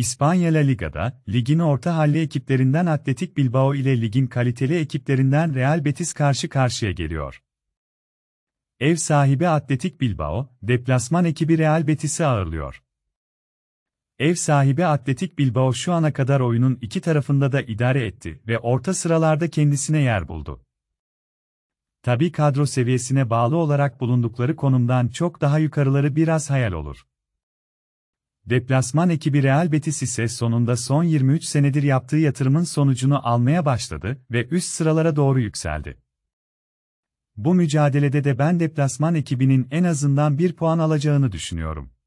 İspanya La Liga'da, ligin orta halli ekiplerinden Atletik Bilbao ile ligin kaliteli ekiplerinden Real Betis karşı karşıya geliyor. Ev sahibi Atletik Bilbao, deplasman ekibi Real Betis'i ağırlıyor. Ev sahibi Atletik Bilbao şu ana kadar oyunun iki tarafında da idare etti ve orta sıralarda kendisine yer buldu. Tabi kadro seviyesine bağlı olarak bulundukları konumdan çok daha yukarıları biraz hayal olur. Deplasman ekibi Real Betis ise sonunda son 23 senedir yaptığı yatırımın sonucunu almaya başladı ve üst sıralara doğru yükseldi. Bu mücadelede de ben deplasman ekibinin en azından bir puan alacağını düşünüyorum.